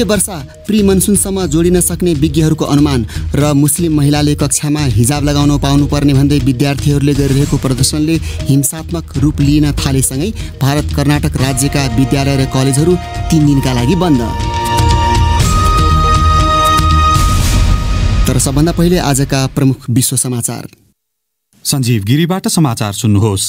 नब्बे वर्ष प्री मनसुनसम्म जोडिन सक्ने विज्ञहरूको अनुमान र मुस्लिम महिलाले कक्षामा हिजाब लगाउन पाउनुपर्ने भन्दै विद्यार्थीहरूले गरिरहेको प्रदर्शनले हिंसात्मक रूप लिन थालेसँगै भारत कर्नाटक राज्यका विद्यालय र कलेजहरू तिन दिनका लागि बन्द तर सबभन्दा पहिले आजका प्रमुख विश्व समाचार सञ्जीव गिरीबाट समाचार सुन्नुहोस्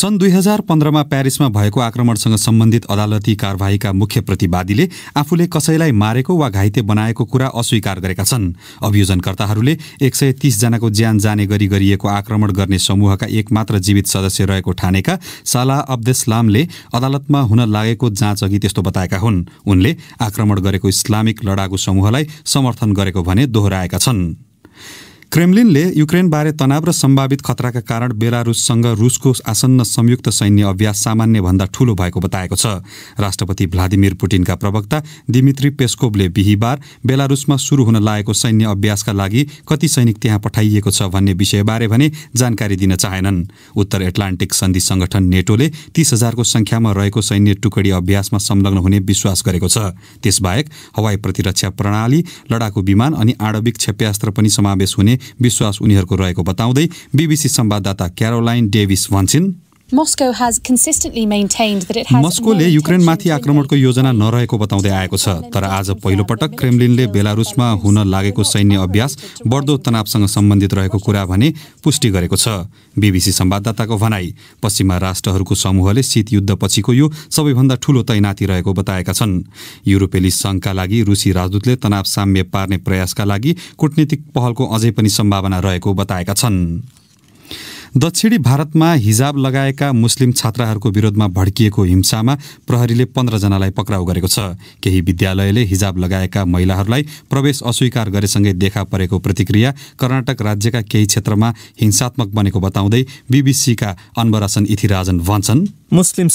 सन् दुई हजार पन्ध्रमा प्यारिसमा भएको आक्रमणसँग सम्बन्धित अदालती कारवाहीका मुख्य प्रतिवादीले आफूले कसैलाई मारेको वा घाइते बनाएको कुरा अस्वीकार गरेका छन् अभियोजनकर्ताहरूले एक सय तीसजनाको ज्यान जाने गरी गरिएको आक्रमण गर्ने समूहका एकमात्र जीवित सदस्य रहेको ठानेका साला अब्देस्लामले अदालतमा हुन लागेको जाँच अघि त्यस्तो बताएका हुन् उनले आक्रमण गरेको इस्लामिक लडाकु समूहलाई समर्थन गरेको भने दोहोऱ्याएका छन् क्रेमलिनले युक्रेनबारे तनाव र सम्भावित खतराका कारण बेलारुससँग रुसको आसन्न संयुक्त सैन्य अभ्यास सामान्यभन्दा ठूलो भएको बताएको छ राष्ट्रपति भ्लादिमिर पुटिनका प्रवक्ता दिमित्री पेस्कोभले बिहिबार बेलारुसमा सुरु हुन लागेको सैन्य अभ्यासका लागि कति सैनिक त्यहाँ पठाइएको छ भन्ने विषयबारे भने जानकारी दिन चाहेनन् उत्तर एटलान्टिक सन्धि संगठन नेटोले तीस हजारको सङ्ख्यामा रहेको सैन्य टुकडी अभ्यासमा संलग्न हुने विश्वास गरेको छ त्यसबाहेक हवाई प्रतिरक्षा प्रणाली लडाकु विमान अनि आणविक क्षेप्यास्त्र पनि समावेश हुने विश्वास उनीहरूको रहेको बताउँदै बीबीसी संवाददाता क्यारोलाइन डेभिस भन्छन् मस्कोले युक्रेनमाथि आक्रमणको योजना नरहेको बताउँदै आएको छ तर आज पहिलोपटक क्रेमलिनले बेलारुसमा हुन लागेको सैन्य अभ्यास बढ्दो तनावसँग सम्बन्धित रहेको कुरा भने पुष्टि गरेको छ बिबिसी संवाददाताको भनाई पश्चिमा राष्ट्रहरूको समूहले शीत युद्धपछिको यो सबैभन्दा ठूलो तैनाती रहेको बताएका छन् युरोपेली संघका लागि रुसी राजदूतले तनाव साम्य पार्ने प्रयासका लागि कूटनीतिक पहलको अझै पनि सम्भावना रहेको बताएका छन् दक्षिणी भारतमा हिजाब लगाएका मुस्लिम छात्राहरूको विरोधमा भड्किएको हिंसामा प्रहरीले पन्ध्रजनालाई पक्राउ गरेको छ केही विद्यालयले हिजाब लगाएका महिलाहरूलाई प्रवेश अस्वीकार गरेसँगै देखा परेको प्रतिक्रिया कर्नाटक राज्यका केही क्षेत्रमा हिंसात्मक बनेको बताउँदै बिबिसीका अन्वरासन इथिराजन भन्छन् मुस्लिम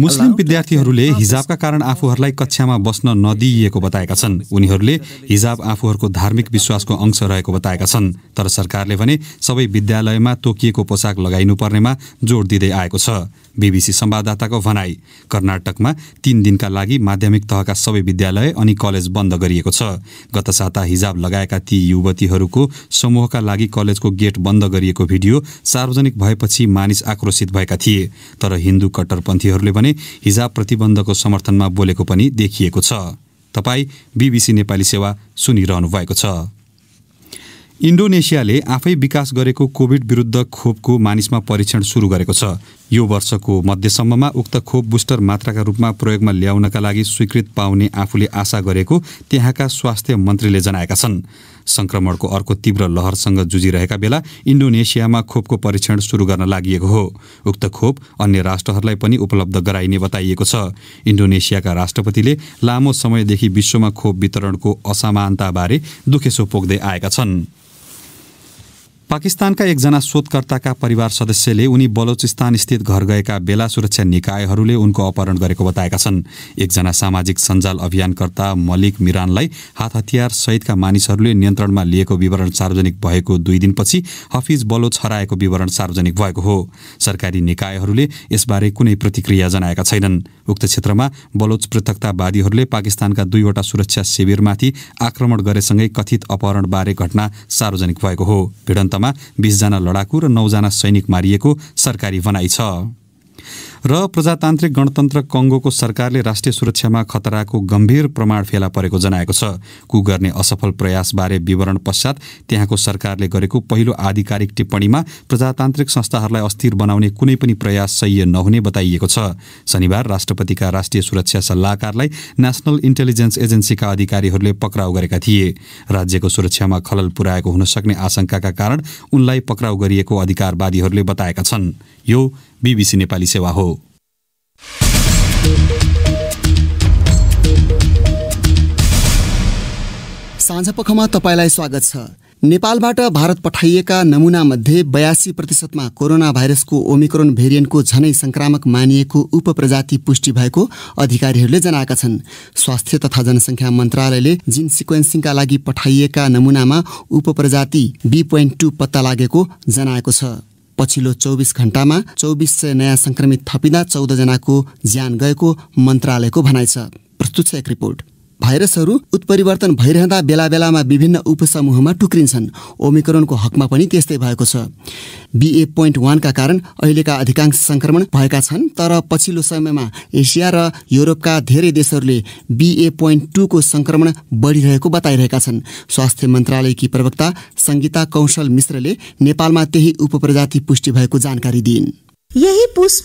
मुस्लिम विद्यार्थीहरूले हिजाबका कारण आफूहरूलाई कक्षामा बस्न नदिइएको बताएका छन् उनीहरूले हिजाब आफूहरूको धार्मिक विश्वासको अंश रहेको बताएका छन् तर सरकारले भने सबै विद्यालय कार्यालयमा तोकिएको पोसाक लगाइनुपर्नेमा जोड दिँदै आएको छ बिबिसी संवाददाताको भनाई कर्नाटकमा तीन दिनका लागि माध्यमिक तहका सबै विद्यालय अनि कलेज बन्द गरिएको छ गत साता हिजाब लगाएका ती युवतीहरूको समूहका लागि कलेजको गेट बन्द गरिएको भिडियो सार्वजनिक भएपछि मानिस आक्रोशित भएका थिए तर हिन्दू कट्टरपन्थीहरूले भने हिजाब प्रतिबन्धको समर्थनमा बोलेको पनि देखिएको छ तपाईँ बिबिसी नेपाली सेवा सुनिरहनु भएको छ इन्डोनेसियाले आफै विकास गरेको कोभिड विरुद्ध खोपको मानिसमा परीक्षण सुरु गरेको छ यो वर्षको मध्यसम्ममा उक्त खोप बुस्टर मात्राका रूपमा प्रयोगमा ल्याउनका लागि स्वीकृत पाउने आफूले आशा गरेको त्यहाँका स्वास्थ्य मन्त्रीले जनाएका छन् सङ्क्रमणको अर्को तीव्र लहरसँग जुझिरहेका बेला इन्डोनेसियामा खोपको परीक्षण सुरु गर्न लागि हो उक्त खोप अन्य राष्ट्रहरूलाई पनि उपलब्ध गराइने बताइएको छ इन्डोनेसियाका राष्ट्रपतिले लामो समयदेखि विश्वमा खोप वितरणको असमानताबारे दुखेसो पोख्दै आएका छन् पाकिस्तानका एकजना शोधकर्ताका परिवार सदस्यले उनी बलोचिस्तान स्थित घर गएका बेला सुरक्षा निकायहरूले उनको अपहरण गरेको बताएका छन् एकजना सामाजिक सञ्जाल अभियानकर्ता मलिक मिरानलाई हात हतियार सहितका मानिसहरूले नियन्त्रणमा लिएको विवरण सार्वजनिक भएको दुई दिनपछि हफिज बलोच हराएको विवरण सार्वजनिक भएको हो सरकारी निकायहरूले यसबारे कुनै प्रतिक्रिया जनाएका छैनन् उक्त क्षेत्रमा बलोच पृथकतावादीहरूले पाकिस्तानका दुईवटा सुरक्षा शिविरमाथि आक्रमण गरेसँगै कथित अपहरणबारे घटना सार्वजनिक भएको हो अन्तमा बिसजना लडाकु र नौजना सैनिक मारिएको सरकारी भनाइ छ र प्रजातान्त्रिक गणतन्त्र कङ्गोको सरकारले राष्ट्रिय सुरक्षामा खतराको गम्भीर प्रमाण फेला परेको जनाएको छ कु गर्ने असफल प्रयासबारे विवरण पश्चात त्यहाँको सरकारले गरेको पहिलो आधिकारिक टिप्पणीमा प्रजातान्त्रिक संस्थाहरूलाई अस्थिर बनाउने कुनै पनि प्रयास सह्य नहुने बताइएको छ शनिबार राष्ट्रपतिका राष्ट्रिय सुरक्षा सल्लाहकारलाई नेसनल इन्टेलिजेन्स एजेन्सीका अधिकारीहरूले पक्राउ गरेका थिए राज्यको सुरक्षामा खलल पुर्याएको हुन सक्ने आशंकाका कारण उनलाई पक्राउ गरिएको अधिकारवादीहरूले बताएका छन् यो बिबिसी नेपाली सेवा हो साँझ पखमा तपाईँलाई स्वागत छ नेपालबाट भारत पठाइएका नमुनामध्ये बयासी प्रतिशतमा कोरोना भाइरसको ओमिक्रोन भेरिएन्टको झनै सङ्क्रामक मानिएको उपप्रजाति पुष्टि भएको अधिकारीहरूले जनाएका छन् स्वास्थ्य तथा जनसङ्ख्या मन्त्रालयले जिन सिक्वेन्सिङका लागि पठाइएका नमुनामा उपप्रजाति बी पोइन्ट टू पत्ता लागेको जनाएको छ पछिल्लो चौबिस घण्टामा चौबिस सय नयाँ सङ्क्रमित थपिँदा चौधजनाको ज्यान गएको मन्त्रालयको भनाइ छ प्रस्तुत छ एक रिपोर्ट भाइरसहरू उत्परिवर्तन भइरहँदा बेला बेलामा विभिन्न उपसमूहमा टुक्रिन्छन् ओमिक्रोनको हकमा पनि त्यस्तै भएको छ बिए पोइन्ट वानका कारण अहिलेका अधिकांश संक्रमण भएका छन् तर पछिल्लो समयमा एसिया र युरोपका धेरै देशहरूले बिए पोइन्ट टूको सङ्क्रमण बढिरहेको बताइरहेका छन् स्वास्थ्य मन्त्रालयकी प्रवक्ता संगीता कौशल मिश्रले नेपालमा त्यही उपप्रजाति पुष्टि भएको जानकारी दिइन् यही पुष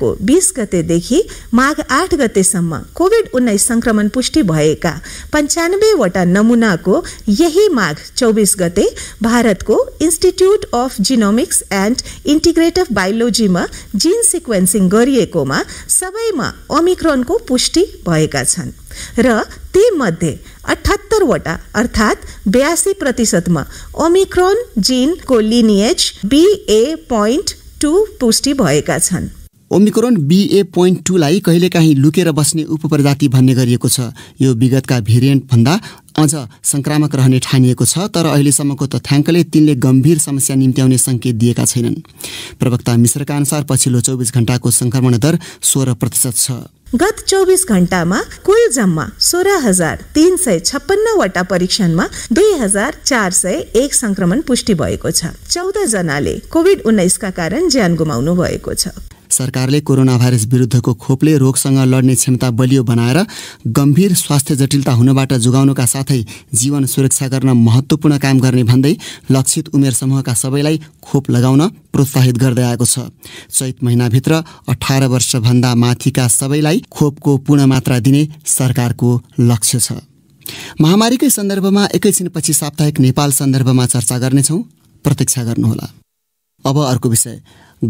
को बीस गते देखि माघ आठ समय कोविड उन्नीस संक्रमण पुष्टि भएका नमूना को यही माघ चौबीस गते भारत को institute of genomics and and biology में जिन सब में ओमिक्रोन को पुष्टि भैया री मध्य तीमध्ये अठहत्तरवटा अर्थात बयासी प्रतिशत में ओमिक्रोन जीन को लिनिएज बीए पॉइंट टू पुष्टि भएका छन् ओमिक्रोन बिए पोइन्ट टूलाई कहिलेकाहीँ लुकेर बस्ने उपप्रजाति भन्ने गरिएको छ यो विगतका भन्दा अझ सङ्क्रामक रहने ठानिएको छ तर अहिलेसम्मको तथ्याङ्कले तिनले गम्भीर समस्या निम्त्याउने सङ्केत दिएका छैनन् प्रवक्ता मिश्रका अनुसार पछिल्लो चौबिस घण्टाको सङ्क्रमण दर सोह्र प्रतिशत छ गत चौबिस घण्टामा कुल जम्मा सोह्र हजार तिन सय वटा परीक्षणमा दुई हजार चार सय एक संक्रमण पुष्टि भएको छ चौध जनाले कोविड उन्नाइसका कारण ज्यान गुमाउनु भएको छ सरकारले कोरोना भाइरस विरुद्धको खोपले रोगसँग लड्ने क्षमता बलियो बनाएर गम्भीर स्वास्थ्य जटिलता हुनबाट जोगाउनका साथै जीवन सुरक्षा गर्न महत्त्वपूर्ण काम गर्ने भन्दै लक्षित उमेर समूहका सबैलाई खोप लगाउन प्रोत्साहित गर्दै आएको छ चैत महिनाभित्र अठार वर्षभन्दा माथिका सबैलाई खोपको पूर्ण मात्रा दिने सरकारको लक्ष्य छ महामारीकै सन्दर्भमा एकैछिनपछि साप्ताहिक नेपाल सन्दर्भमा चर्चा गर्नेछौँ प्रतीक्षा गर्नुहोला अब अर्को विषय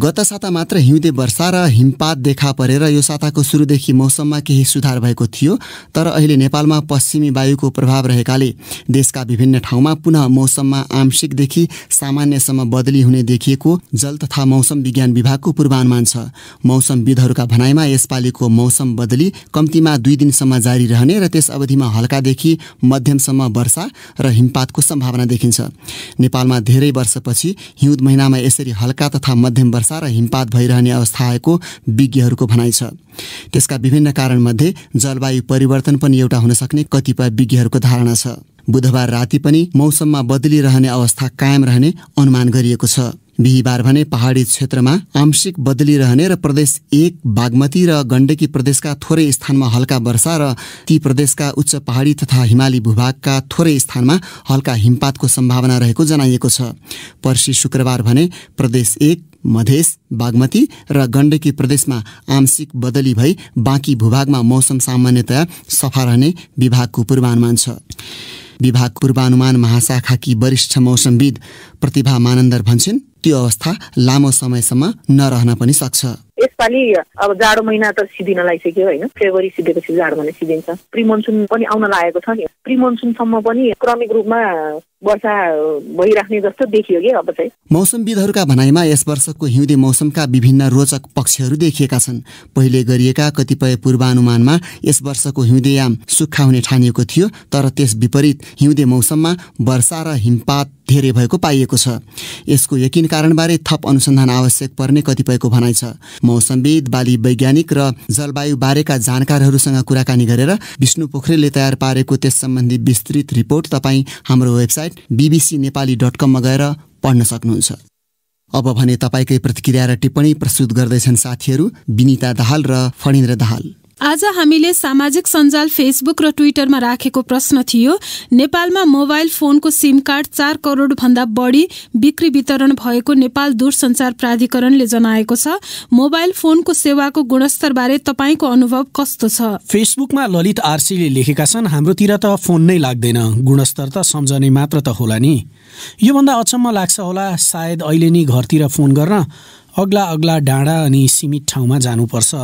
गत साता मात्र हिउँदे वर्षा र हिमपात देखा परेर यो साताको सुरुदेखि मौसममा केही सुधार भएको थियो तर अहिले नेपालमा पश्चिमी वायुको प्रभाव रहेकाले देशका विभिन्न ठाउँमा पुनः मौसममा आंशिकदेखि सामान्यसम्म बदली हुने देखिएको जल तथा मौसम विज्ञान विभागको पूर्वानुमान छ मौसमविदहरूका भनाइमा यसपालिको मौसम बदली कम्तीमा दुई दिनसम्म जारी रहने र त्यस अवधिमा हल्कादेखि मध्यमसम्म वर्षा र हिमपातको सम्भावना देखिन्छ नेपालमा धेरै वर्षपछि हिउँद महिनामा यसरी हल्का तथा मध्यम वर्षा र हिमपात भइरहने अवस्था आएको विज्ञहरूको भनाइ छ त्यसका विभिन्न कारणमध्ये जलवायु परिवर्तन पनि एउटा हुन सक्ने कतिपय विज्ञहरूको धारणा छ बुधबार राति पनि मौसममा बदलिरहने अवस्था कायम रहने अनुमान गरिएको छ बिहिबार भने पहाडी क्षेत्रमा आंशिक बदली रहने र प्रदेश एक बागमती र गण्डकी प्रदेशका थोरै स्थानमा हल्का वर्षा र ती प्रदेशका उच्च पहाडी तथा हिमाली भूभागका थोरै स्थानमा हल्का हिमपातको सम्भावना रहेको जनाइएको छ पर्सि शुक्रबार भने प्रदेश एक मधेस बागमती र गण्डकी प्रदेशमा आंशिक बदली भई बाँकी भूभागमा मौसम सामान्यतया सफा रहने विभागको पूर्वानुमान छ विभाग पूर्वानुमान महाशाखाकी वरिष्ठ मौसमविद प्रतिभा मानन्दर भन्छन् त्यो अवस्था लामो समयसम्म नरहन पनि सक्छ यसपालि अब जाडो महिना त सिद्धिन लागिसक्यो होइन फेब्रुअरी सिधेपछि जाडो महिना सिद्धिन्छ प्रिमनसुन पनि आउन लागेको छ नि प्रिमनसुनसम्म पनि क्रमिक रूपमा वर्षा भइराख्ने जस्तो देखियो कि अब चाहिँ मौसमविदहरूका भनाइमा यस वर्षको हिउँदे मौसमका विभिन्न रोचक पक्षहरू देखिएका छन् पहिले गरिएका कतिपय पूर्वानुमानमा यस वर्षको हिउँदे याम सुक्खा हुने ठानिएको थियो तर त्यस विपरीत हिउँदे मौसममा वर्षा र हिमपात धेरै भएको पाइएको छ यसको यकिन कारणबारे थप अनुसन्धान आवश्यक पर्ने कतिपयको भनाइ छ मौसमविद बाली वैज्ञानिक र जलवायुबारेका जानकारहरूसँग कुराकानी गरेर विष्णु पोखरेलले तयार पारेको त्यस सम्बन्धी विस्तृत रिपोर्ट तपाईँ हाम्रो website website BBC Nepali dot कममा गएर पढ्न सक्नुहुन्छ अब भने तपाईँकै प्रतिक्रिया र टिप्पणी प्रस्तुत गर्दैछन् साथीहरू विनिता दाहाल र फणिन्द्र दाहाल आज हामीले सामाजिक सञ्जाल फेसबुक र ट्विटरमा राखेको प्रश्न थियो नेपालमा मोबाइल फोनको सिम कार्ड चार करोड़ भन्दा बढी बिक्री वितरण भएको नेपाल दूरसञ्चार प्राधिकरणले जनाएको छ मोबाइल फोनको सेवाको गुणस्तरबारे तपाईँको अनुभव कस्तो छ फेसबुकमा ललित आरसीले लेखेका छन् हाम्रोतिर त फोन नै लाग्दैन गुणस्तर त सम्झने मात्र त होला नि योभन्दा अचम्म लाग्छ होला सायद अहिले नि घरतिर फोन गर्न अग्ला अग्ला डाँडा अनि सीमित ठाउँमा जानुपर्छ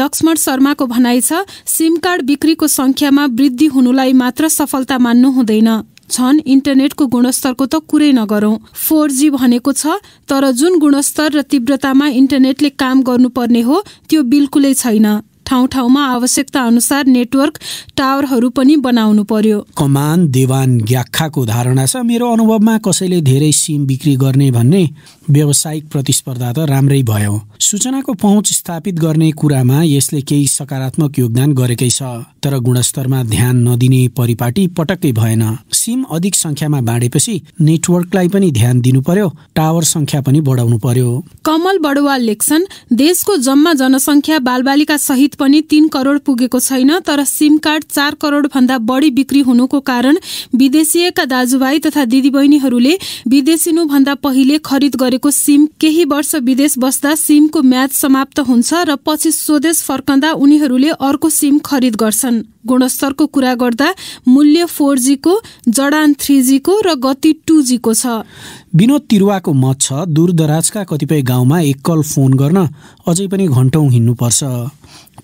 लक्ष्मण शर्माको भनाइ छ सिम कार्ड बिक्रीको संख्यामा वृद्धि हुनुलाई मात्र सफलता मान्नु हुँदैन छन् इन्टरनेटको गुणस्तरको त कुरै नगरौँ फोर जी भनेको छ तर जुन गुणस्तर र तीव्रतामा इन्टरनेटले काम गर्नुपर्ने हो त्यो बिल्कुलै छैन ठाउँ ठाउँमा आवश्यकता अनुसार नेटवर्क टावरहरू पनि बनाउनु पर्यो कमान देवान ग्याखाको धारणा छ मेरो अनुभवमा कसैले धेरै सिम बिक्री गर्ने भन्ने व्यावसायिक प्रतिस्पर्धा त राम्रै भयो सूचनाको पहुँच स्थापित गर्ने कुरामा यसले केही सकारात्मक योगदान गरेकै छ तर गुणस्तरमा ध्यान नदिने परिपाटी पटक्कै भएन सिम अधिक संख्यामा बाँडेपछि नेटवर्कलाई पनि ध्यान दिनु पर्यो टावर संख्या पनि बढाउनु पर्यो कमल बडुवाल लेख्छन् देशको जम्मा जनसङ्ख्या बालबालिका सहित पनि तीन करोड पुगेको छैन तर सिम कार्ड चार करोड भन्दा बढी बिक्री हुनुको कारण विदेशिएका दाजुभाइ तथा दिदीबहिनीहरूले विदेशिनुभन्दा पहिले खरिद गरे गरेको सिम केही वर्ष विदेश बस्दा सिमको म्याद समाप्त हुन्छ र पछि स्वदेश फर्कँदा उनीहरूले अर्को सिम खरिद गर्छन् गुणस्तरको कुरा गर्दा मूल्य फोर जीको जडान थ्री जीको र गति टू जीको छ विनोद तिरुवाको मत छ दूरदराजका कतिपय गाउँमा एकल फोन गर्न अझै पनि घन्टौँ हिँड्नुपर्छ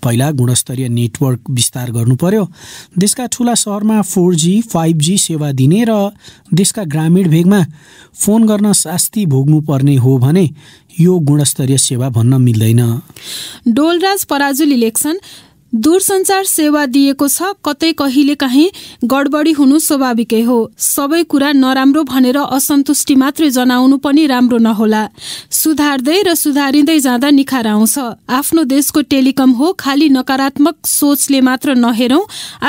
पहिला गुणस्तरीय नेटवर्क विस्तार गर्नु पर्यो देशका ठुला सहरमा फोर जी फाइभ जी सेवा दिने र देशका ग्रामीण भेगमा फोन गर्न शास्ति भोग्नुपर्ने हो भने यो गुणस्तरीय सेवा भन्न मिल्दैन डोलराज पराजुली इलेक्सन दूरसञ्चार सेवा दिएको छ कतै कहिले काहीँ गडबडी हुनु स्वाभाविकै हो सबै कुरा नराम्रो भनेर असन्तुष्टि मात्रै जनाउनु पनि राम्रो नहोला सुधार्दै र सुधारिँदै जाँदा निखार आउँछ आफ्नो देशको टेलिकम हो खालि नकारात्मक सोचले मात्र नहेरौँ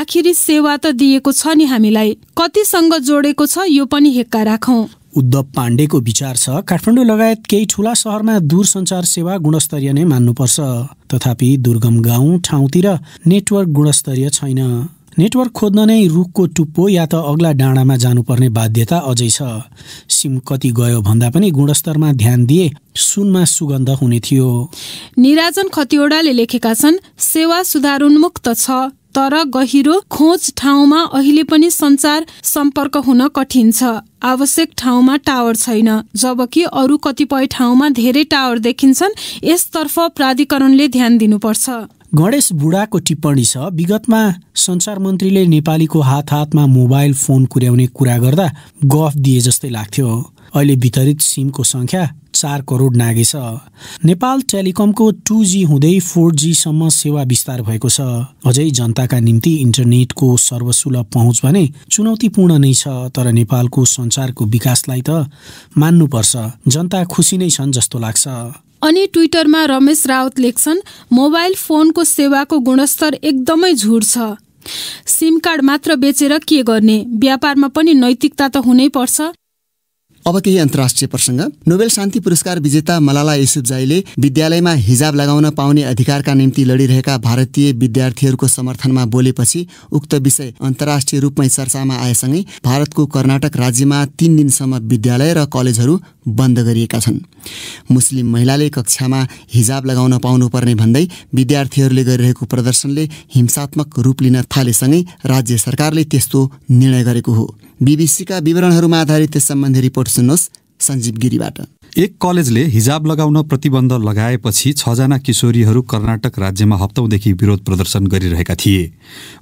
आखिरी सेवा त दिएको छ नि हामीलाई कतिसँग जोडेको छ यो पनि हेक्का राखौं उद्धव पाण्डेको विचार छ काठमाडौँ लगायत केही ठुला सहरमा दूरसञ्चार सेवा गुणस्तरीय नै मान्नुपर्छ तथापि दुर्गम गाउँ ठाउँतिर नेटवर्क गुणस्तरीय छैन नेटवर्क खोज्न नै रुखको टुप्पो या त अग्ला डाँडामा जानुपर्ने बाध्यता अझै छ सिम कति गयो भन्दा पनि गुणस्तरमा ध्यान दिए सुनमा सुगन्ध हुने थियो निराजन खतिवड़ाले लेखेका छन् सेवा सुधारोन्मुक्त छ तर गहिरो खोज ठाउँमा अहिले पनि संचार सम्पर्क हुन कठिन छ आवश्यक ठाउँमा टावर छैन जबकि अरू कतिपय ठाउँमा धेरै टावर देखिन्छन् यसतर्फ प्राधिकरणले ध्यान दिनुपर्छ गणेश बुढाको टिप्पणी छ विगतमा संचार मन्त्रीले नेपालीको हात हातमा मोबाइल फोन कुर्याउने कुरा गर्दा गफ दिए जस्तै लाग्थ्यो अहिले वितरित सिमको सङ्ख्या चार करोड नागेछ नेपाल टेलिकमको टु जी हुँदै फोर जीसम्म सेवा विस्तार भएको छ अझै जनताका निम्ति इन्टरनेटको सर्वसुलभ पहुँच भने चुनौतीपूर्ण नै छ तर नेपालको सञ्चारको विकासलाई त मान्नुपर्छ जनता खुसी नै छन् जस्तो लाग्छ अनि ट्विटरमा रमेश रावत लेख्छन् मोबाइल फोनको सेवाको गुणस्तर एकदमै झुट छ सिम कार्ड मात्र बेचेर के गर्ने व्यापारमा पनि नैतिकता त हुनै पर्छ अब केही अन्तर्राष्ट्रिय प्रसङ्ग नोबेल शान्ति पुरस्कार विजेता मलाला युसुफजाईले विद्यालयमा हिजाब लगाउन पाउने अधिकारका निम्ति लडिरहेका भारतीय विद्यार्थीहरूको समर्थनमा बोलेपछि उक्त विषय अन्तर्राष्ट्रिय रूपमै चर्चामा आएसँगै भारतको कर्नाटक राज्यमा तीन दिनसम्म विद्यालय र कलेजहरू बन्द गरिएका छन् मुस्लिम महिलाले कक्षामा हिजाब लगाउन पाउनुपर्ने भन्दै विद्यार्थीहरूले गरिरहेको प्रदर्शनले हिंसात्मक रूप लिन थालेसँगै राज्य सरकारले त्यस्तो निर्णय गरेको हो बिबिसीका विवरणहरूमा आधारित त्यस सम्बन्धी रिपोर्ट सुन्नुहोस् सञ्जीव गिरीबाट एक कलेजले हिजाब लगाउन प्रतिबन्ध लगाएपछि छजना किशोरीहरू कर्नाटक राज्यमा हप्तौँदेखि विरोध प्रदर्शन गरिरहेका थिए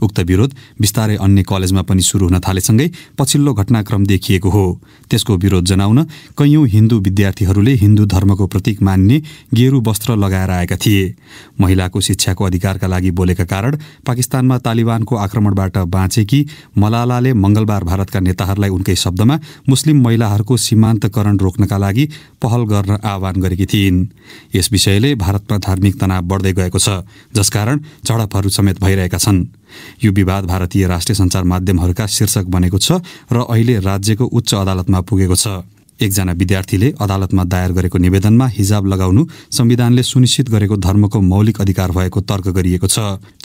उक्त विरोध बिस्तारै अन्य कलेजमा पनि सुरु हुन थालेसँगै पछिल्लो घटनाक्रम देखिएको हो त्यसको विरोध जनाउन कैयौँ हिन्दू विद्यार्थीहरूले हिन्दू धर्मको प्रतीक मान्ने गेरु वस्त्र लगाएर आएका थिए महिलाको शिक्षाको अधिकारका लागि बोलेका कारण पाकिस्तानमा तालिबानको आक्रमणबाट बाँचेकी मलालाले मंगलबार भारतका नेताहरूलाई उनकै शब्दमा मुस्लिम महिलाहरूको सीमान्तकरण रोक्नका लागि पहल गर्न आह्वान गरेकी थिइन् यस विषयले भारतमा धार्मिक तनाव बढ्दै गएको छ जसकारण झडपहरू समेत भइरहेका छन् यो विवाद भारतीय राष्ट्रिय सञ्चार माध्यमहरूका शीर्षक बनेको छ र अहिले राज्यको उच्च अदालतमा पुगेको छ एकजना विद्यार्थीले अदालतमा दायर गरेको निवेदनमा हिजाब लगाउनु संविधानले सुनिश्चित गरेको धर्मको मौलिक अधिकार भएको तर्क गरिएको छ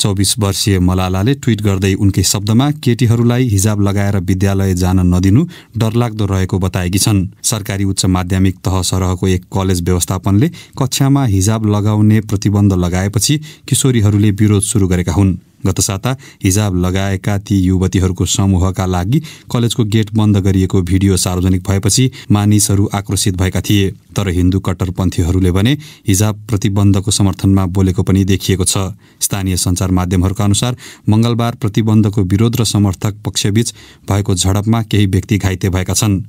चौबिस वर्षीय मलालाले ट्विट गर्दै उनकै शब्दमा केटीहरूलाई हिजाब लगाएर विद्यालय जान नदिनु डरलाग्दो रहेको बताएकी छन् सरकारी उच्च माध्यमिक तह सरहको एक कलेज व्यवस्थापनले कक्षामा हिजाब लगाउने प्रतिबन्ध लगाएपछि किशोरीहरूले विरोध सुरु गरेका हुन् गत साता हिजाब लगाएका ती युवतीहरूको समूहका लागि कलेजको गेट बन्द गरिएको भिडियो सार्वजनिक भएपछि मानिसहरू आक्रोशित भएका थिए तर हिन्दू कट्टरपन्थीहरूले भने हिजाब प्रतिबन्धको समर्थनमा बोलेको पनि देखिएको छ स्थानीय सञ्चार माध्यमहरूका अनुसार मङ्गलबार प्रतिबन्धको विरोध र समर्थक पक्षबीच भएको झडपमा केही व्यक्ति घाइते भएका छन्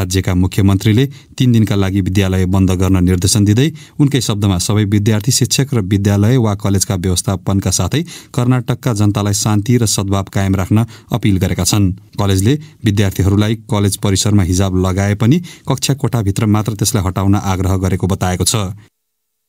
राज्यका मुख्यमन्त्रीले तीन दिनका लागि विद्यालय बन्द गर्न निर्देशन दिँदै उनकै शब्दमा सबै विद्यार्थी शिक्षक र विद्यालय वा कलेजका व्यवस्थापनका साथै कर्नाटक इलाकका जनतालाई शान्ति र सद्भाव कायम राख्न अपिल गरेका छन् कलेजले विद्यार्थीहरूलाई कलेज परिसरमा हिजाब लगाए पनि कक्षा कोठाभित्र मात्र त्यसलाई हटाउन आग्रह गरेको बताएको छ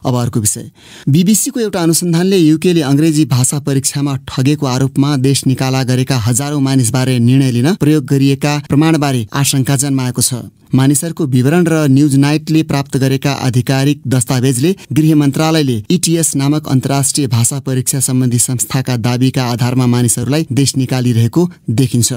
अब अर्को विषय बिबिसीको एउटा अनुसन्धानले युकेले अङ्ग्रेजी भाषा परीक्षामा ठगेको आरोपमा देश निकाला गरेका हजारौँ मानिसबारे निर्णय लिन प्रयोग गरिएका प्रमाणबारे आशंका जन्माएको छ मानिसहरूको विवरण र न्युज नाइटले प्राप्त गरेका आधिकारिक दस्तावेजले गृह मन्त्रालयले इटिएस e नामक अन्तर्राष्ट्रिय भाषा परीक्षा सम्बन्धी संस्थाका दावीका आधारमा मानिसहरूलाई देश निकालिरहेको देखिन्छ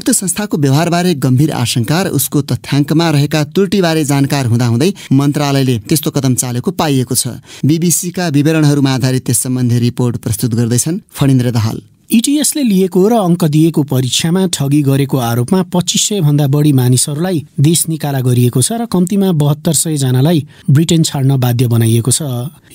उक्त संस्थाको व्यवहारबारे गम्भीर आशंका र उसको तथ्याङ्कमा रहेका त्रुटिबारे जानकार हुँदाहुँदै मन्त्रालयले त्यस्तो कदम चालेको पाइएको छ बीबीसीका विवरणहरूमा आधारित त्यस सम्बन्धी रिपोर्ट प्रस्तुत गर्दैछन् फणिन्द्र दाहाल इटिएसले लिएको र अङ्क दिएको परीक्षामा ठगी गरेको आरोपमा पच्चिस भन्दा बढी मानिसहरूलाई देश निकाला गरिएको छ र कम्तीमा बहत्तर जनालाई ब्रिटेन छाड्न बाध्य बनाइएको छ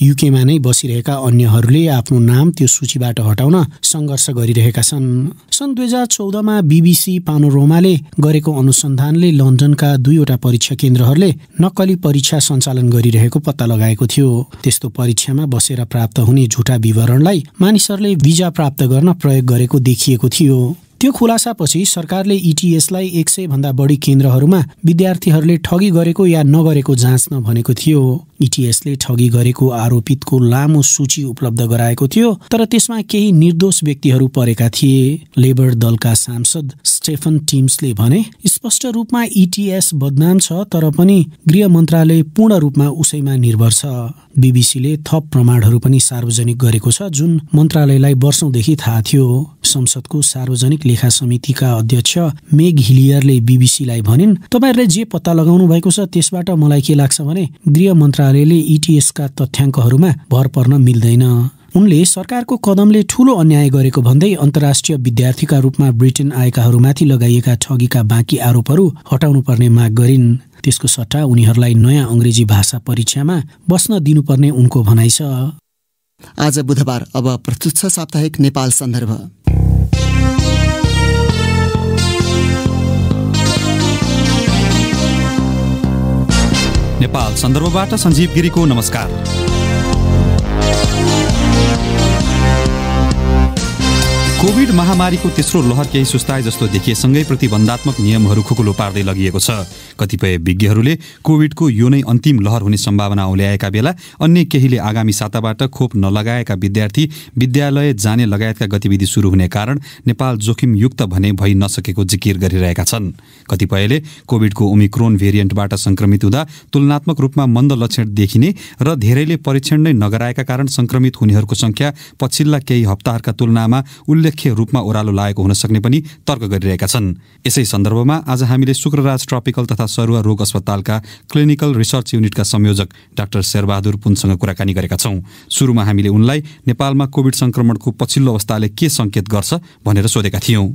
युकेमा नै बसिरहेका अन्यहरूले आफ्नो नाम त्यो सूचीबाट हटाउन सङ्घर्ष गरिरहेका छन् सन् दुई हजार चौधमा बिबिसी पानोरोमाले गरेको अनुसन्धानले लन्डनका दुईवटा परीक्षा केन्द्रहरूले नक्कली परीक्षा सञ्चालन गरिरहेको पत्ता लगाएको थियो त्यस्तो परीक्षामा बसेर प्राप्त हुने झुटा विवरणलाई मानिसहरूले भिजा प्राप्त गर्न प्रयोग गरेको देखिएको थियो त्यो खुलासापछि सरकारले इटिएसलाई e एक भन्दा बढी केन्द्रहरूमा विद्यार्थीहरूले ठगी गरेको या नगरेको जाँच्न भनेको थियो इटिएसले e ठगी गरेको आरोपितको लामो सूची उपलब्ध गराएको थियो तर त्यसमा केही निर्दोष व्यक्तिहरू परेका थिए लेबर दलका सांसद स्टेफन टिम्सले भने स्पष्ट रूपमा इटिएस e बदनाम छ तर पनि गृह मन्त्रालय पूर्ण रूपमा उसैमा निर्भर छ बिबिसीले थप प्रमाणहरू पनि सार्वजनिक गरेको छ जुन मन्त्रालयलाई वर्षौंदेखि थाहा थियो संसदको सार्वजनिक लेखा समितिका अध्यक्ष मेघ हिलियरले बिबिसीलाई भनिन् तपाईँहरूले जे पत्ता लगाउनु भएको छ त्यसबाट मलाई के लाग्छ भने गृह मन्त्रालयले इटिएसका तथ्याङ्कहरूमा भर पर्न मिल्दैन उनले सरकारको कदमले ठूलो अन्याय गरेको भन्दै अन्तर्राष्ट्रिय विद्यार्थीका रूपमा ब्रिटेन आएकाहरूमाथि लगाइएका ठगीका बाँकी आरोपहरू हटाउनुपर्ने माग गरिन् त्यसको सट्टा उनीहरूलाई नयाँ अङ्ग्रेजी भाषा परीक्षामा बस्न दिनुपर्ने उनको भनाइ छ आज बुधबार अब प्रस्तुत छ साप्ताहिक नेपाल सन्दर्भ नेपाल सन्दर्भबाट सञ्जीव गिरीको नमस्कार कोभिड महामारीको तेस्रो लहर केही सुस्ताए जस्तो देखिएसँगै प्रतिबन्धात्मक नियमहरू खुकुलो पार्दै लगिएको छ कतिपय विज्ञहरूले कोभिडको यो नै अन्तिम लहर हुने सम्भावना औल्याएका बेला अन्य केहीले आगामी साताबाट खोप नलगाएका विद्यार्थी विद्यालय जाने लगायतका गतिविधि सुरु हुने कारण नेपाल जोखिमयुक्त भने भइ नसकेको जिकिर गरिरहेका छन् कतिपयले कोभिडको ओमिक्रोन भेरिएन्टबाट संक्रमित हुँदा तुलनात्मक रूपमा मन्द लक्षण देखिने र धेरैले परीक्षण नै नगराएका कारण संक्रमित हुनेहरूको सङ्ख्या पछिल्ला केही हप्ताहरूका तुलनामा उल्लेख मुख्य रूपमा ओह्रालो लागेको हुन सक्ने पनि तर्क गरिरहेका छन् यसै सन्दर्भमा आज हामीले शुक्रराज ट्रपिकल तथा सरुवा रोग अस्पतालका क्लिनिकल रिसर्च युनिटका संयोजक डाक्टर शेरबहादुर पुनसँग कुराकानी गरेका छौँ सुरुमा हामीले उनलाई नेपालमा कोभिड संक्रमणको पछिल्लो अवस्थाले के सङ्केत गर्छ भनेर सोधेका थियौँ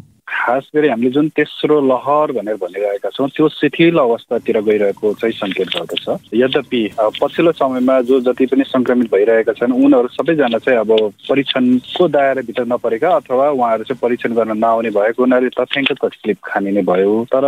खास गरी हामीले जुन तेस्रो लहर भनेर भनिरहेका छौँ त्यो शिथिल अवस्थातिर गइरहेको चाहिँ सङ्केत गर्दछ यद्यपि पछिल्लो समयमा जो जति पनि सङ्क्रमित भइरहेका छन् उनीहरू सबैजना चाहिँ अब परीक्षणको दायराभित्र नपरेका अथवा उहाँहरू चाहिँ परीक्षण गर्न नआउने भएको हुनाले तथ्याङ्क स्लिप खानिने भयो तर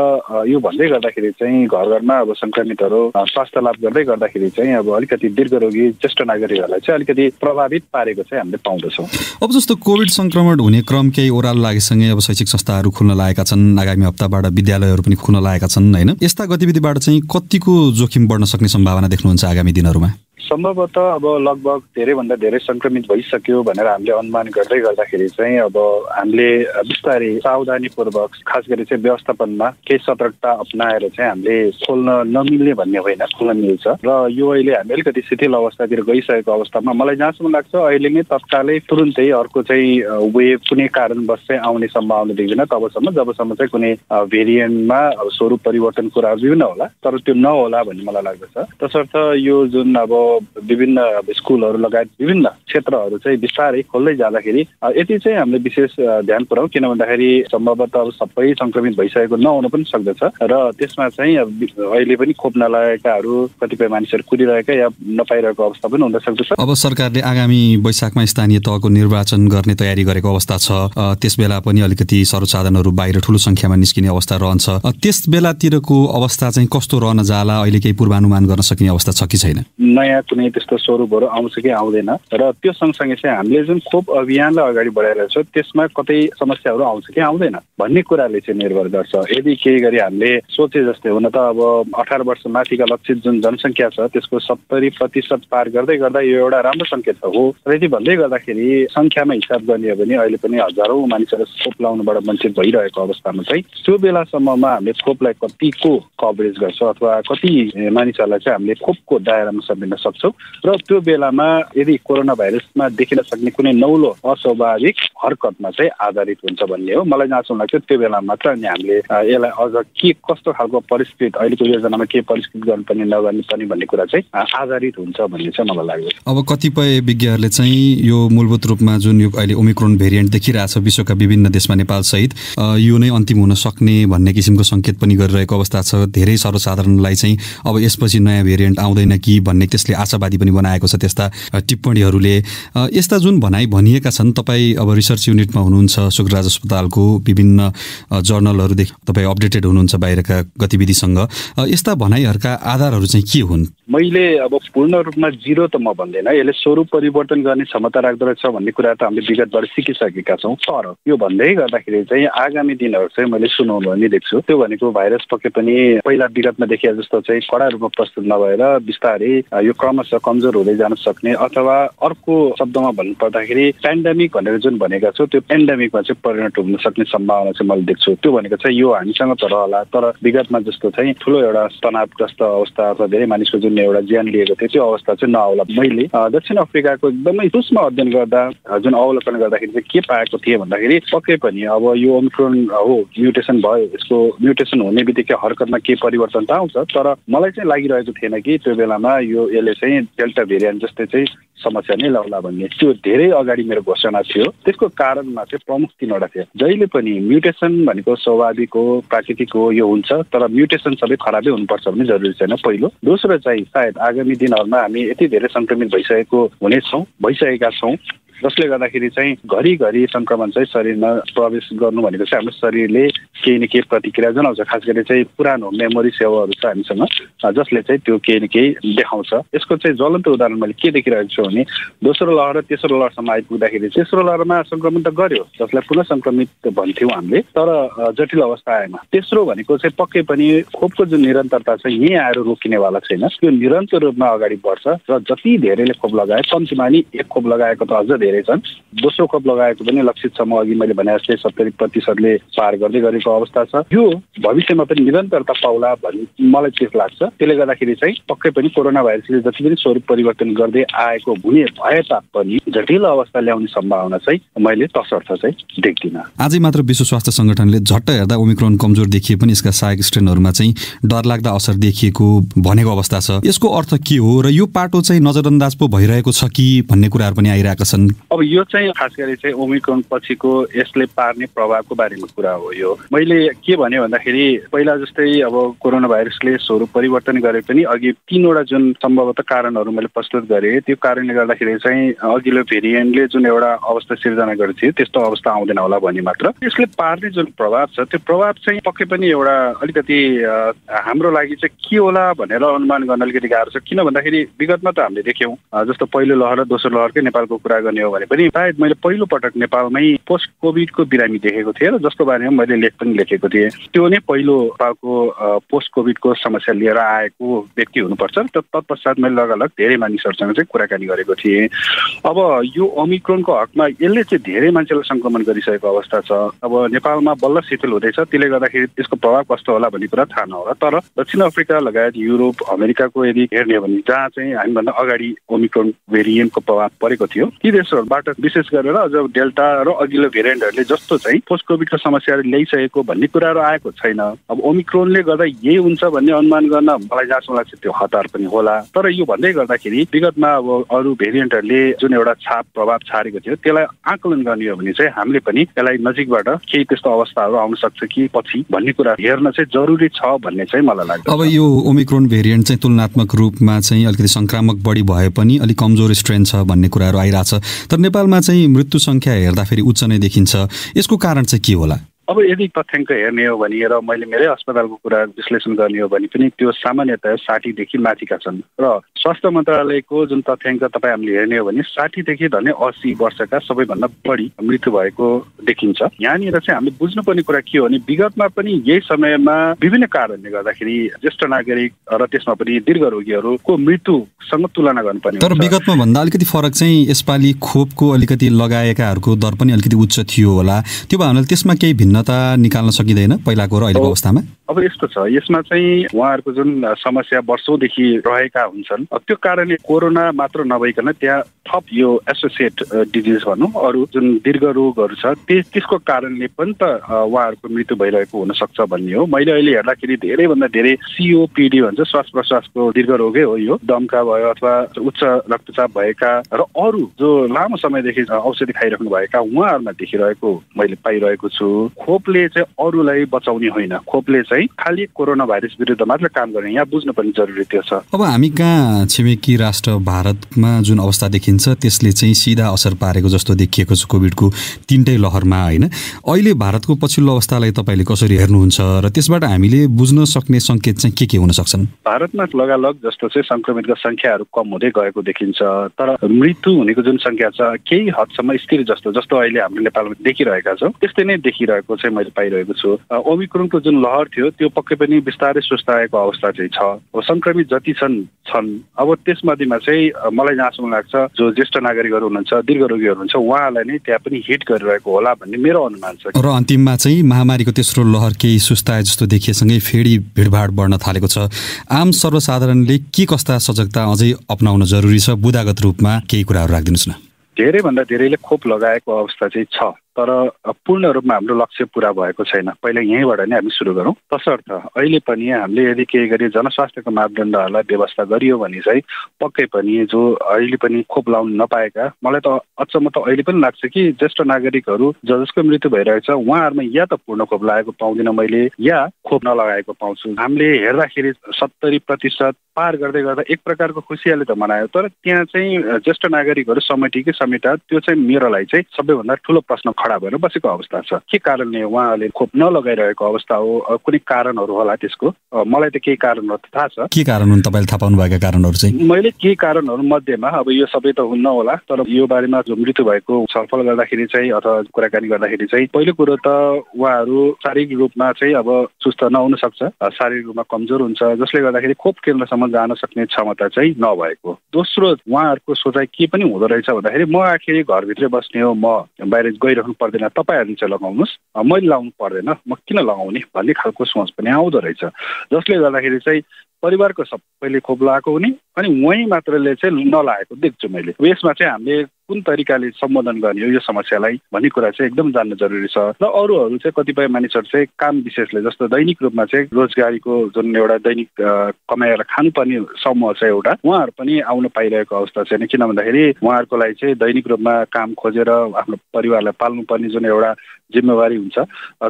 यो भन्दै गर्दाखेरि चाहिँ घर घरमा अब सङ्क्रमितहरू स्वास्थ्य लाभ गर्दै गर्दाखेरि चाहिँ अब अलिकति दीर्घरोगी ज्येष्ठ नागरिकहरूलाई चाहिँ अलिकति प्रभावित पारेको चाहिँ हामीले पाउँदछौँ अब जस्तो कोभिड सङ्क्रमण हुने क्रम केही ओह्रालो लागेसँगै अब शैक्षिक संस्थाहरू खुल्न लागेका छन् आगामी हप्ताबाट विद्यालयहरू पनि खुल्न लागेका छन् होइन यस्ता गतिविधिबाट चाहिँ कतिको जोखिम बढ्न सक्ने सम्भावना देख्नुहुन्छ आगामी दिनहरूमा सम्भवतः अब लगभग धेरैभन्दा धेरै सङ्क्रमित भइसक्यो भनेर हामीले अनुमान गर्दै गर्दाखेरि चाहिँ अब हामीले बिस्तारै सावधानीपूर्वक खास गरी चाहिँ व्यवस्थापनमा केही सतर्कता अप्नाएर चाहिँ हामीले खोल्न नमिल्ने भन्ने होइन खोल्न मिल्छ र यो अहिले हामी अलिकति शिथिल अवस्थातिर गइसकेको अवस्थामा मलाई जहाँसम्म लाग्छ अहिले नै तत्कालै तुरुन्तै अर्को चाहिँ वेभ कुनै कारणवश चाहिँ आउने सम्भावना देख्दैन तबसम्म जबसम्म चाहिँ कुनै भेरिएन्टमा स्वरूप परिवर्तन कुराहरू विभिन्न होला तर त्यो नहोला भन्ने मलाई लाग्दछ तसर्थ यो जुन अब विभिन्न स्कुलहरू लगायत विभिन्न क्षेत्रहरू चाहिँ बिस्तारै खोल्दै जाँदाखेरि यति चाहिँ हामीले विशेष ध्यान पुऱ्याउँ किन भन्दाखेरि सम्भवतः अब सबै सङ्क्रमित भइसकेको नहुनु पनि सक्दछ र त्यसमा चाहिँ अब अहिले पनि खोप नलागेकाहरू कतिपय मानिसहरू कुदिरहेका या नपाइरहेको अवस्था पनि हुन सक्दछ अब सरकारले आगामी वैशाखमा स्थानीय तहको निर्वाचन गर्ने तयारी गरेको अवस्था छ त्यस बेला पनि अलिकति सर्वसाधारणहरू बाहिर ठुलो सङ्ख्यामा निस्किने अवस्था रहन्छ त्यस बेलातिरको अवस्था चाहिँ कस्तो रहन जाला अहिले केही पूर्वानुमान गर्न सकिने अवस्था छ कि छैन नयाँ कुनै त्यस्तो स्वरूपहरू आउँछ कि आउँदैन र त्यो सँगसँगै चाहिँ हामीले जुन खोप अभियानलाई अगाडि बढाइरहेको छ त्यसमा कतै समस्याहरू आउँछ कि आउँदैन भन्ने कुराले चाहिँ निर्भर गर्छ यदि केही गरी हामीले सोचे जस्तै हुन त अब अठार वर्ष माथिका लक्षित जुन जनसङ्ख्या छ त्यसको सत्तरी प्रतिशत पार गर्दै गर्दा यो एउटा राम्रो सङ्केत हो र यदि भन्दै गर्दाखेरि सङ्ख्यामा हिसाब गर्ने हो भने अहिले पनि हजारौँ मानिसहरू खोप लाउनुबाट वञ्चित भइरहेको अवस्थामा चाहिँ त्यो बेलासम्ममा हामीले खोपलाई कतिको कभरेज गर्छ अथवा कति मानिसहरूलाई चाहिँ हामीले खोपको दायरामा समेट्न सक्छ सक्छौँ र त्यो बेलामा यदि कोरोना भाइरसमा देखिन सक्ने कुनै नौलो अस्वाभाविक हरकतमा चाहिँ आधारित हुन्छ भन्ने हो मलाई जहाँसम्म लाग्छ त्यो बेलामा मात्र अनि हामीले यसलाई अझ के कस्तो खालको परिस्थिति अहिलेको योजनामा के परिस्थिति गर्नुपर्ने नगर्नुपर्ने भन्ने कुरा चाहिँ आधारित हुन्छ भन्ने चाहिँ मलाई लाग्यो अब कतिपय विज्ञहरूले चाहिँ यो मूलभूत रूपमा जुन यो अहिले ओमिक्रोन भेरिएन्ट देखिरहेछ विश्वका विभिन्न देशमा नेपाल सहित यो नै अन्तिम हुन सक्ने भन्ने किसिमको सङ्केत पनि गरिरहेको अवस्था छ धेरै सर्वसाधारणलाई चाहिँ अब यसपछि नयाँ भेरिएन्ट आउँदैन कि भन्ने त्यसले आशावादी पनि बनाएको छ त्यस्ता टिप्पणीहरूले यस्ता जुन भनाइ भनिएका छन् तपाईँ अब रिसर्च युनिटमा हुनुहुन्छ सुखराज अस्पतालको विभिन्न जर्नलहरूदेखि तपाईँ अपडेटेड हुनुहुन्छ बाहिरका गतिविधिसँग यस्ता भनाइहरूका आधारहरू चाहिँ के हुन् मैले अब पूर्ण रूपमा जिरो त म भन्दैन यसले स्वरूप परिवर्तन गर्ने क्षमता राख्दो रहेछ भन्ने कुरा त हामीले विगतबाट सिकिसकेका छौँ तर यो भन्दै गर्दाखेरि चाहिँ आगामी दिनहरू चाहिँ मैले सुनाउनु भने देख्छु त्यो भनेको भाइरस पक्कै पनि पहिला विगतमा देखिया जस्तो चाहिँ कडा रूपमा प्रस्तुत नभएर बिस्तारै यो क्रमशः कमजोर हुँदै जान सक्ने अथवा अर्को शब्दमा भन्नुपर्दाखेरि पेन्डेमिक भनेर जुन भनेका छौँ त्यो पेन्डेमिकमा चाहिँ परिणत हुन सक्ने सम्भावना चाहिँ मैले देख्छु त्यो भनेको चाहिँ यो हामीसँग त रहला तर विगतमा जस्तो चाहिँ ठुलो एउटा तनावग्रस्त अवस्था अथवा धेरै मानिसको जुन एउटा ज्यान लिएको थियो त्यो अवस्था चाहिँ नआउला मैले दक्षिण अफ्रिकाको एकदमै सूक्ष्म अध्ययन गर्दा जुन अवलोकन गर्दाखेरि चाहिँ के पाएको थिएँ भन्दाखेरि पक्कै पनि अब यो ओमिक्रोन हो म्युटेसन भयो यसको म्युटेसन हुने बित्तिकै हरकतमा के परिवर्तन त आउँछ तर मलाई चाहिँ लागिरहेको थिएन कि त्यो बेलामा यो यसले चाहिँ डेल्टा भेरिएन्ट जस्तै चाहिँ समस्या नै लाउला भन्ने त्यो धेरै अगाडि मेरो घोषणा थियो त्यसको कारणमा चाहिँ प्रमुख तिनवटा थियो जहिले पनि म्युटेसन भनेको स्वाभाविक हो प्राकृतिक हो यो हुन्छ तर म्युटेसन सबै खराबै हुनुपर्छ भन्ने जरुरी छैन पहिलो दोस्रो चाहिँ सायद आगामी दिनहरूमा हामी यति धेरै सङ्क्रमित भइसकेको हुनेछौँ भइसकेका छौँ जसले गर्दाखेरि चाहिँ घरिघरि सङ्क्रमण चाहिँ शरीरमा प्रवेश गर्नु भनेको चाहिँ हाम्रो शरीरले केही न केही प्रतिक्रिया जनाउँछ खास गरी चाहिँ पुरानो मेमोरी सेवाहरू छ हामीसँग जसले चाहिँ त्यो केही न केही देखाउँछ यसको चाहिँ ज्वलन्त उदाहरण मैले के देखिरहेको छु भने दोस्रो लहर र तेस्रो लहरसम्म आइपुग्दाखेरि तेस्रो लहरमा सङ्क्रमण त गर्यो जसलाई पुनः सङ्क्रमित भन्थ्यौँ हामीले तर जटिल अवस्था आएमा तेस्रो भनेको चाहिँ पक्कै पनि खोपको जुन निरन्तरता छ यहीँ आएर रोकिनेवाला छैन त्यो निरन्तर रूपमा अगाडि बढ्छ र जति धेरैले खोप लगाए कम्तीमा नि एक खोप लगाएको त अझ धेरै धेरै छन् दोस्रो कप लगाएको पनि लक्षित समूह अघि मैले भने जस्तै सत्तरी प्रतिशतले पार गर्दै गरेको अवस्था छ यो भविष्यमा पनि निरन्तरता पाउला भन्ने मलाई त्यस लाग्छ त्यसले गर्दाखेरि चाहिँ पक्कै पनि कोरोना भाइरसले जति पनि स्वरूप परिवर्तन गर्दै आएको हुने भए तापनि जटिल अवस्था ल्याउने सम्भावना चाहिँ मैले तसर्थ चाहिँ देख्दिनँ आजै मात्र विश्व स्वास्थ्य सङ्गठनले झट्ट हेर्दा ओमिक्रोन कमजोर देखिए पनि यसका सहायक स्ट्रेनहरूमा चाहिँ डरलाग्दा असर देखिएको भनेको अवस्था छ यसको अर्थ के हो र यो पाटो चाहिँ नजरअन्दाज पो भइरहेको छ कि भन्ने कुराहरू पनि आइरहेका छन् अब यो चाहिँ खास गरी चाहिँ ओमिक्रोन पछिको यसले पार्ने प्रभावको बारेमा कुरा हो यो मैले के भने भन्दाखेरि पहिला जस्तै अब कोरोना भाइरसले स्वरूप परिवर्तन गरे पनि अघि तिनवटा जुन सम्भवतः कारणहरू मैले प्रस्तुत गरेँ त्यो कारणले गर्दाखेरि चाहिँ अघिल्लो भेरिएन्टले जुन एउटा अवस्था सिर्जना गरेको थियो त्यस्तो अवस्था आउँदैन होला भने मात्र यसले पार्ने जुन प्रभाव छ त्यो प्रभाव चाहिँ पक्कै पनि एउटा अलिकति हाम्रो लागि चाहिँ के होला भनेर अनुमान गर्न अलिकति गाह्रो छ किन भन्दाखेरि विगतमा त हामीले देख्यौँ जस्तो पहिलो लहर र दोस्रो लहरकै नेपालको कुरा गर्ने हो भने पनि सायद मैले पहिलो पटक नेपालमै पोस्ट कोभिडको बिरामी देखेको थिएँ र जसको बारेमा मैले लेख पनि लेखेको थिएँ त्यो नै पहिलो पालको पोस्ट कोभिडको समस्या लिएर आएको व्यक्ति हुनुपर्छ र तत्पश्चात मैले लगालग धेरै मानिसहरूसँग चाहिँ कुराकानी गरेको थिएँ अब यो ओमिक्रोनको हकमा यसले चाहिँ धेरै मान्छेलाई सङ्क्रमण गरिसकेको अवस्था छ अब नेपालमा बल्ल शिथिल हुँदैछ त्यसले गर्दाखेरि त्यसको प्रभाव कस्तो होला भन्ने कुरा थाहा नहोला तर दक्षिण अफ्रिका लगायत युरोप अमेरिकाको यदि हेर्ने हो भने जहाँ चाहिँ हामीभन्दा अगाडि ओमिक्रोन भेरिएन्टको प्रभाव परेको थियो ती देश देशहरूबाट विशेष गरेर अझ डेल्टा र अघिल्लो भेरिएन्टहरूले जस्तो चाहिँ पोस्ट कोभिडको समस्याहरू ल्याइसकेको भन्ने कुराहरू आएको छैन अब ओमिक्रोनले गर्दा यही हुन्छ भन्ने अनुमान गर्न मलाई जहाँसम्म लाग्छ त्यो हतार पनि होला तर यो भन्दै गर्दाखेरि विगतमा अब अरू भेरिएन्टहरूले जुन एउटा छाप प्रभाव छाडेको थियो त्यसलाई आकलन गर्ने हो भने चाहिँ हामीले पनि यसलाई नजिकबाट केही त्यस्तो अवस्थाहरू आउन सक्छ कि पछि भन्ने कुरा हेर्न चाहिँ जरुरी छ भन्ने चाहिँ मलाई लाग्छ अब यो ओमिक्रोन भेरिएन्ट चाहिँ तुलनात्मक रूपमा चाहिँ अलिकति सङ्क्रामक बढी भए पनि अलिक कमजोर स्ट्रेन छ भन्ने कुराहरू आइरहेछ तर नेपालमा चाहिँ मृत्यु सङ्ख्या हेर्दाखेरि उच्च नै देखिन्छ यसको कारण चाहिँ के होला अब यदि तथ्याङ्क हेर्ने हो भने र मैले मेरै अस्पतालको कुरा विश्लेषण गर्ने हो भने पनि त्यो सामान्यतया साठीदेखि माथिका छन् र स्वास्थ्य मन्त्रालयको जुन तथ्याङ्क तपाईँ हामीले हेर्ने हो भने साठीदेखि झन्डै असी वर्षका सबैभन्दा बढी मृत्यु भएको देखिन्छ यहाँनिर चाहिँ हामीले बुझ्नुपर्ने कुरा के हो भने विगतमा पनि यही समयमा विभिन्न कारणले गर्दाखेरि ज्येष्ठ नागरिक र त्यसमा पनि दीर्घ रोगीहरूको मृत्युसँग तुलना गर्नुपर्ने तर विगतमा भन्दा अलिकति फरक चाहिँ यसपालि खोपको अलिकति लगाएकाहरूको दर पनि अलिकति उच्च थियो होला त्यो भावनाले त्यसमा केही भिन्नता निकाल्न सकिँदैन पहिलाको र अहिलेको अवस्थामा अब यस्तो छ यसमा चाहिँ उहाँहरूको जुन समस्या वर्षौँदेखि रहेका हुन्छन् त्यो कारणले कोरोना मात्र नभइकन त्यहाँ थप यो एसोसिएट डिजिज भनौँ अरू जुन दीर्घ रोगहरू छ त्यस त्यसको कारणले पनि त उहाँहरूको मृत्यु भइरहेको हुनसक्छ भन्ने हो मैले अहिले हेर्दाखेरि धेरैभन्दा धेरै सिओपिडी भन्छ श्वास प्रश्वासको दीर्घ रोगै हो यो दमका भयो अथवा उच्च रक्तचाप भएका र अरू जो लामो समयदेखि औषधि खाइरहनु भएका उहाँहरूमा देखिरहेको मैले पाइरहेको छु खोपले चाहिँ अरूलाई बचाउने होइन खोपले चाहिँ है खालि कोरोना भाइरस विरुद्ध मात्र काम गर्ने यहाँ बुझ्नु पनि जरुरी त्यो छ अब हामी कहाँ छिमेकी राष्ट्र भारतमा जुन अवस्था देखिन्छ त्यसले चाहिँ सिधा असर पारेको जस्तो देखिएको छ कोभिडको तिनटै लहरमा होइन अहिले भारतको पछिल्लो अवस्थालाई तपाईँले कसरी हेर्नुहुन्छ र त्यसबाट हामीले बुझ्न सक्ने सङ्केत चाहिँ के के हुन सक्छन् भारतमा लगालग जस्तो चाहिँ संक्रमितको सङ्ख्याहरू कम हुँदै गएको देखिन्छ तर मृत्यु हुनेको जुन सङ्ख्या छ केही हदसम्म स्थिर जस्तो जस्तो अहिले हाम्रो नेपालमा देखिरहेका छौँ त्यस्तै नै देखिरहेको चाहिँ मैले पाइरहेको छु ओमिक्रोनको जुन लहर थियो थियो त्यो पक्कै पनि बिस्तारै सुस्ताएको अवस्था चाहिँ छ संक्रमित जति छन् छन् अब त्यसमध्येमा चाहिँ मलाई जहाँसम्म लाग्छ जो ज्येष्ठ नागरिकहरू हुनुहुन्छ दीर्घ रोगीहरू हुनुहुन्छ उहाँलाई नै त्यहाँ पनि हिट गरिरहेको होला भन्ने मेरो अनुमान छ र अन्तिममा चाहिँ महामारीको तेस्रो लहर केही सुस्ताए जस्तो देखिएसँगै फेरि भिडभाड बढ्न थालेको छ आम सर्वसाधारणले के कस्ता सजगता अझै अप्नाउन जरुरी छ बुदागत रूपमा केही कुराहरू राखिदिनुहोस् न धेरैभन्दा धेरैले खोप लगाएको अवस्था चाहिँ छ तर पूर्ण रूपमा हाम्रो लक्ष्य पुरा भएको छैन पहिला यहीँबाट नै हामी सुरु गरौँ तसर्थ अहिले पनि हामीले यदि केही गरी जनस्वास्थ्यको मापदण्डहरूलाई व्यवस्था गरियो भने चाहिँ पक्कै पनि जो अहिले पनि खोप लाउन नपाएका मलाई त अचम्म त अहिले पनि लाग्छ कि ज्येष्ठ नागरिकहरू ज जसको मृत्यु भइरहेको छ उहाँहरूमा या त पूर्ण खोप लगाएको पाउँदिन मैले या खोप नलगाएको पाउँछु हामीले हेर्दाखेरि सत्तरी प्रतिशत पार गर्दै गर्दा एक प्रकारको खुसियाले त मनायो तर त्यहाँ चाहिँ ज्येष्ठ नागरिकहरू समेटी कि समेटा त्यो चाहिँ मेरोलाई चाहिँ सबैभन्दा ठुलो प्रश्न खडा भएर बसेको अवस्था छ के कारणले उहाँहरूले खोप नलगाइरहेको अवस्था हो कुनै कारणहरू होला त्यसको मलाई त केही कारणहरू थाहा छ के कारण हुन् तपाईँले थाहा पाउनुभएका कारणहरू चाहिँ मैले केही कारणहरू मध्येमा अब यो सबै त हुन्न होला तर यो बारेमा जो मृत्यु भएको छलफल गर्दाखेरि चाहिँ अथवा कुराकानी गर्दाखेरि चाहिँ पहिलो कुरो त उहाँहरू शारीरिक रूपमा चाहिँ अब सुस्त नहुन सक्छ शारीरिक रूपमा कमजोर हुन्छ जसले गर्दाखेरि खोप केन्द्रसम्म जान सक्ने क्षमता चाहिँ नभएको दोस्रो उहाँहरूको सोचाइ के पनि हुँदो रहेछ भन्दाखेरि म आखिरी घरभित्रै बस्ने हो म बाहिर गइरहनु लगाउनु पर्दैन तपाईँहरू चाहिँ लगाउनुहोस् मैले लगाउनु पर्दैन म किन लगाउने भन्ने खालको सोच पनि आउँदो रहेछ जसले गर्दाखेरि चाहिँ परिवारको सबैले खोप लगाएको हुने अनि उहीँ मात्रले चाहिँ नलाएको देख्छु मैले यसमा चाहिँ हामीले कुन तरिकाले सम्बोधन गर्ने हो यो समस्यालाई भन्ने कुरा चाहिँ एकदम जान्न जरुरी छ र अरूहरू चाहिँ कतिपय मानिसहरू चाहिँ काम विशेषले जस्तो दैनिक रूपमा चाहिँ रोजगारीको जुन एउटा दैनिक कमाएर खानुपर्ने समूह छ एउटा उहाँहरू पनि आउन पाइरहेको अवस्था छैन किन भन्दाखेरि उहाँहरूको लागि चाहिँ दैनिक रूपमा काम खोजेर आफ्नो परिवारलाई पाल्नुपर्ने जुन एउटा जिम्मेवारी हुन्छ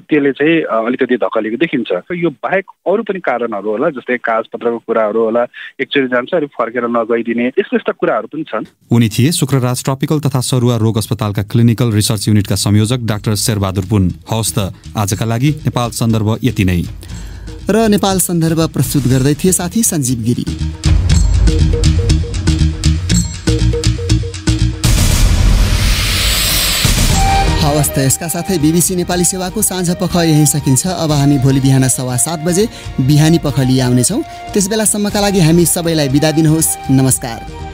त्यसले चाहिँ अलिकति धकलिएको देखिन्छ यो बाहेक अरू पनि कारणहरू होला जस्तै कागजपत्रको कुराहरू होला एकचोटि जान्छ अलिक फर्केर नगइदिने यस्तो यस्ता कुराहरू पनि छन् उनी थिए शुक्रराज टपिक सर्जिकल तथा सरुवा रोग अस्पतालका क्लिनिकल रिसर्च युनिटका संयोजक डाक्टर शेरबहादुर पुन हवस् त आजका लागि नेपाल सन्दर्भ यति नै र नेपाल सन्दर्भ प्रस्तुत गर्दै थिए साथी सञ्जीव गिरी हवस् त यसका साथै बिबिसी नेपाली सेवाको साँझ पख यहीँ सकिन्छ अब हामी भोलि बिहान सवा सात बजे बिहानी पख लिई आउनेछौँ त्यसबेलासम्मका लागि हामी सबैलाई बिदा दिनुहोस् नमस्कार